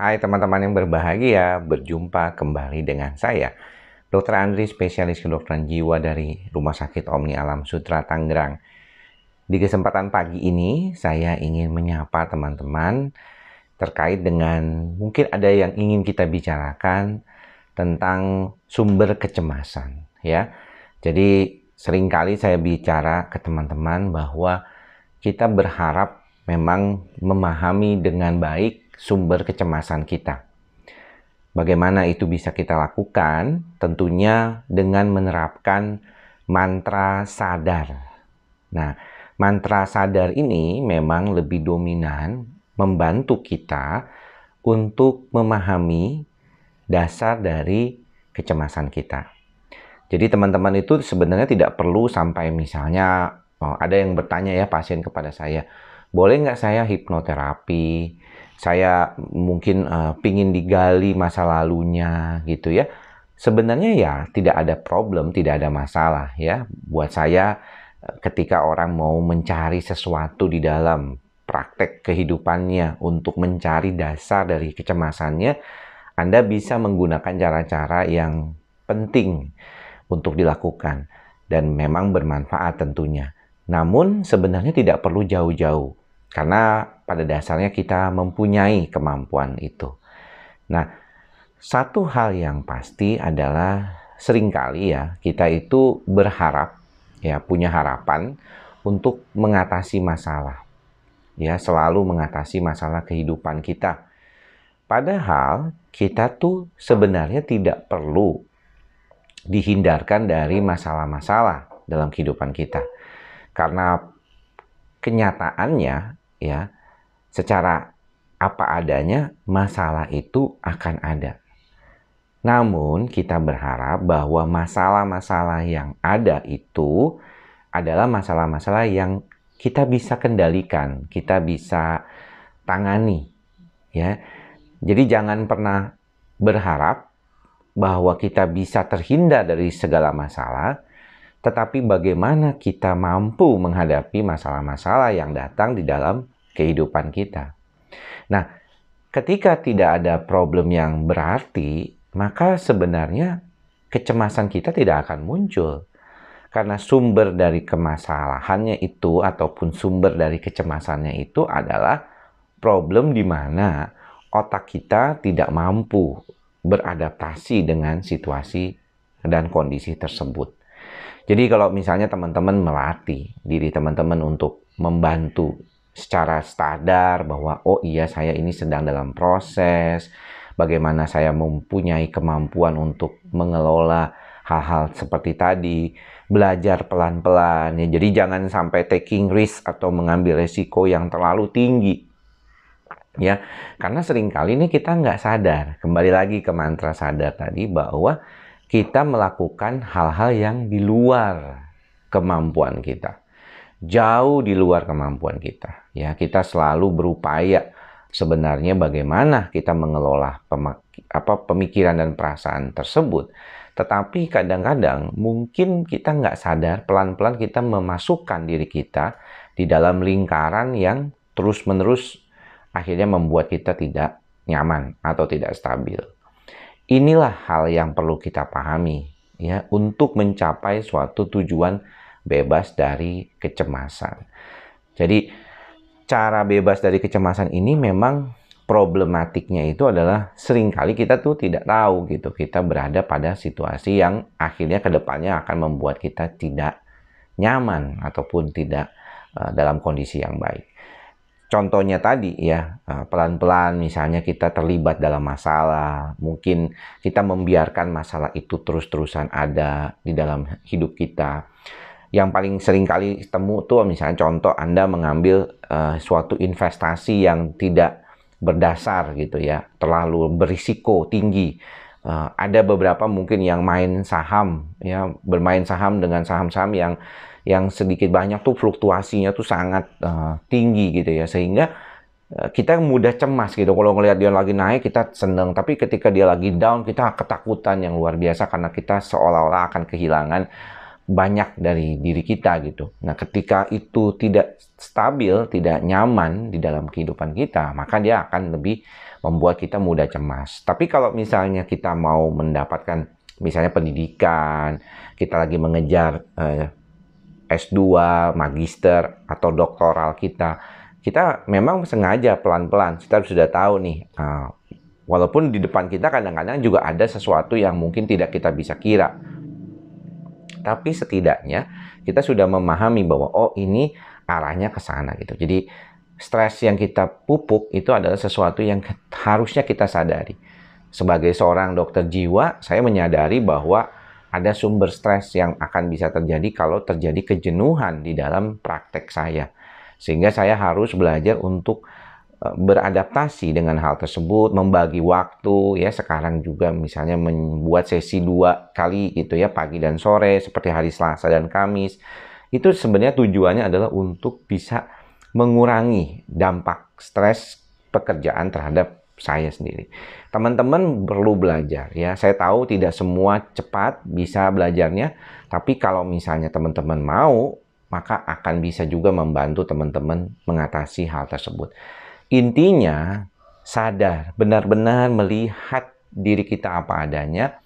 Hai teman-teman yang berbahagia, berjumpa kembali dengan saya, Dr. Andri, spesialis kedokteran jiwa dari Rumah Sakit Omni Alam Sutra Tangerang. Di kesempatan pagi ini, saya ingin menyapa teman-teman terkait dengan mungkin ada yang ingin kita bicarakan tentang sumber kecemasan, ya. Jadi seringkali saya bicara ke teman-teman bahwa kita berharap memang memahami dengan baik sumber kecemasan kita. Bagaimana itu bisa kita lakukan? Tentunya dengan menerapkan mantra sadar. Nah, mantra sadar ini memang lebih dominan membantu kita untuk memahami dasar dari kecemasan kita. Jadi teman-teman itu sebenarnya tidak perlu sampai misalnya oh, ada yang bertanya ya pasien kepada saya, boleh nggak saya hipnoterapi? saya mungkin uh, pingin digali masa lalunya gitu ya. Sebenarnya ya tidak ada problem, tidak ada masalah ya. Buat saya eh, ketika orang mau mencari sesuatu di dalam praktek kehidupannya untuk mencari dasar dari kecemasannya, Anda bisa menggunakan cara-cara yang penting untuk dilakukan dan memang bermanfaat tentunya. Namun sebenarnya tidak perlu jauh-jauh karena pada dasarnya kita mempunyai kemampuan itu. Nah, satu hal yang pasti adalah seringkali ya kita itu berharap ya punya harapan untuk mengatasi masalah. Ya, selalu mengatasi masalah kehidupan kita. Padahal kita tuh sebenarnya tidak perlu dihindarkan dari masalah-masalah dalam kehidupan kita. Karena kenyataannya ya secara apa adanya, masalah itu akan ada. Namun, kita berharap bahwa masalah-masalah yang ada itu adalah masalah-masalah yang kita bisa kendalikan, kita bisa tangani, ya. Jadi jangan pernah berharap bahwa kita bisa terhindar dari segala masalah, tetapi bagaimana kita mampu menghadapi masalah-masalah yang datang di dalam kehidupan kita. Nah, ketika tidak ada problem yang berarti, maka sebenarnya kecemasan kita tidak akan muncul. Karena sumber dari kemasalahannya itu ataupun sumber dari kecemasannya itu adalah problem di mana otak kita tidak mampu beradaptasi dengan situasi dan kondisi tersebut. Jadi kalau misalnya teman-teman melatih diri teman-teman untuk membantu secara standar bahwa oh iya saya ini sedang dalam proses, bagaimana saya mempunyai kemampuan untuk mengelola hal-hal seperti tadi, belajar pelan-pelan ya. Jadi jangan sampai taking risk atau mengambil resiko yang terlalu tinggi ya karena seringkali ini kita nggak sadar kembali lagi ke mantra sadar tadi bahwa kita melakukan hal-hal yang di luar kemampuan kita jauh di luar kemampuan kita. Ya, kita selalu berupaya sebenarnya bagaimana kita mengelola apa pemikiran dan perasaan tersebut. Tetapi kadang-kadang mungkin kita nggak sadar pelan-pelan kita memasukkan diri kita di dalam lingkaran yang terus-menerus akhirnya membuat kita tidak nyaman atau tidak stabil. Inilah hal yang perlu kita pahami ya untuk mencapai suatu tujuan bebas dari kecemasan. Jadi cara bebas dari kecemasan ini memang problematiknya itu adalah seringkali kita tuh tidak tahu gitu. Kita berada pada situasi yang akhirnya kedepannya akan membuat kita tidak nyaman ataupun tidak uh, dalam kondisi yang baik. Contohnya tadi ya, eh, pelan-pelan misalnya kita terlibat dalam masalah, mungkin kita membiarkan masalah itu terus-terusan ada di dalam hidup kita yang paling sering kali temu tuh misalnya contoh Anda mengambil uh, suatu investasi yang tidak berdasar gitu ya, terlalu berisiko tinggi. Uh, ada beberapa mungkin yang main saham ya, bermain saham dengan saham-saham yang yang sedikit banyak tuh fluktuasinya tuh sangat uh, tinggi gitu ya sehingga kita mudah cemas gitu kalau ngelihat dia lagi naik kita seneng tapi ketika dia lagi down kita ketakutan yang luar biasa karena kita seolah-olah akan kehilangan banyak dari diri kita gitu. Nah, ketika itu tidak stabil, tidak nyaman di dalam kehidupan kita, maka dia akan lebih membuat kita mudah cemas. Tapi kalau misalnya kita mau mendapatkan misalnya pendidikan, kita lagi mengejar eh, S2, magister atau doktoral kita, kita memang sengaja pelan-pelan kita sudah tahu nih eh, walaupun di depan kita kadang-kadang juga ada sesuatu yang mungkin tidak kita bisa kira tapi setidaknya kita sudah memahami bahwa oh ini arahnya ke sana gitu. Jadi stres yang kita pupuk itu adalah sesuatu yang harusnya kita sadari. Sebagai seorang dokter jiwa, saya menyadari bahwa ada sumber stres yang akan bisa terjadi kalau terjadi kejenuhan di dalam praktek saya. Sehingga saya harus belajar untuk Eh, beradaptasi dengan hal tersebut, membagi waktu ya sekarang juga misalnya membuat sesi dua kali gitu ya pagi dan sore seperti hari Selasa dan Kamis itu sebenarnya tujuannya adalah untuk bisa mengurangi dampak stres pekerjaan terhadap saya sendiri. Teman-teman perlu belajar ya. Saya tahu tidak semua cepat bisa belajarnya, tapi kalau misalnya teman-teman mau, maka akan bisa juga membantu teman-teman mengatasi hal tersebut. Intinya, sadar, benar-benar melihat diri kita apa adanya,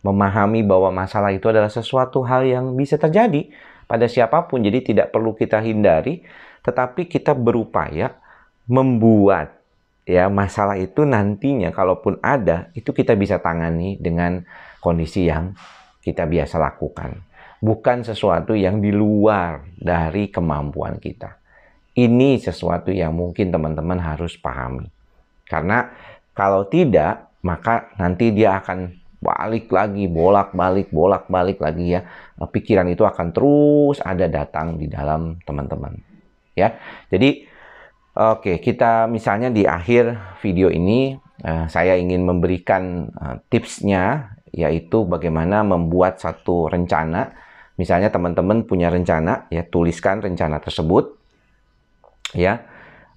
memahami bahwa masalah itu adalah sesuatu hal yang bisa terjadi pada siapapun, jadi tidak perlu kita hindari, tetapi kita berupaya membuat ya masalah itu nantinya kalaupun ada itu kita bisa tangani dengan kondisi yang kita biasa lakukan, bukan sesuatu yang di luar dari kemampuan kita. Ini sesuatu yang mungkin teman-teman harus pahami. Karena kalau tidak, maka nanti dia akan balik lagi, bolak-balik, bolak-balik lagi ya. Eh, pikiran itu akan terus ada datang di dalam teman-teman. Ya. Jadi oke, okay, kita misalnya di akhir video ini uh, saya ingin memberikan uh, tipsnya yaitu bagaimana membuat satu rencana. Misalnya teman-teman punya rencana, ya tuliskan rencana tersebut ya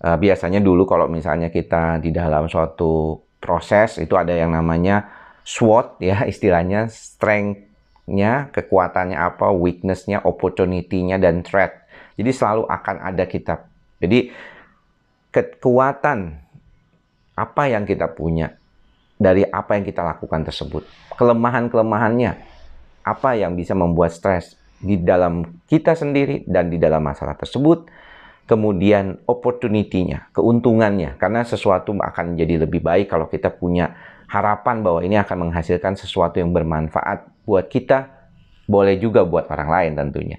uh, biasanya dulu kalau misalnya kita di dalam suatu proses itu ada yang namanya SWOT ya istilahnya strength-nya, kekuatannya apa, weakness-nya, opportunity-nya dan threat. Jadi selalu akan ada kita. Jadi kekuatan apa yang kita punya dari apa yang kita lakukan tersebut. Kelemahan-kelemahannya apa yang bisa membuat stres di dalam kita sendiri dan di dalam masalah tersebut kemudian opportunity-nya, keuntungannya, karena sesuatu akan jadi lebih baik kalau kita punya harapan bahwa ini akan menghasilkan sesuatu yang bermanfaat buat kita, boleh juga buat orang lain tentunya.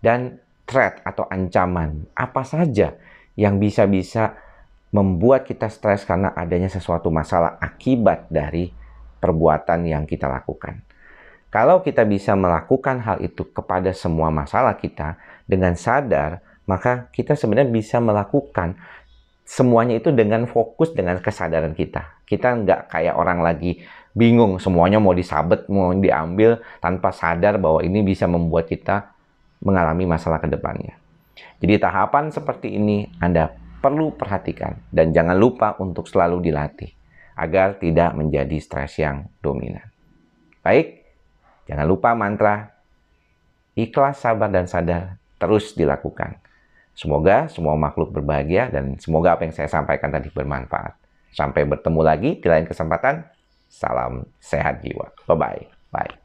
Dan threat atau ancaman, apa saja yang bisa-bisa membuat kita stres karena adanya sesuatu masalah akibat dari perbuatan yang kita lakukan. Kalau kita bisa melakukan hal itu kepada semua masalah kita dengan sadar, maka kita sebenarnya bisa melakukan semuanya itu dengan fokus dengan kesadaran kita. Kita nggak kayak orang lagi bingung semuanya mau disabet, mau diambil tanpa sadar bahwa ini bisa membuat kita mengalami masalah ke depannya. Jadi tahapan seperti ini Anda perlu perhatikan dan jangan lupa untuk selalu dilatih agar tidak menjadi stres yang dominan. Baik, jangan lupa mantra ikhlas, sabar, dan sadar terus dilakukan Semoga semua makhluk berbahagia dan semoga apa yang saya sampaikan tadi bermanfaat. Sampai bertemu lagi di lain kesempatan. Salam sehat jiwa. Bye-bye. Bye. -bye. Bye.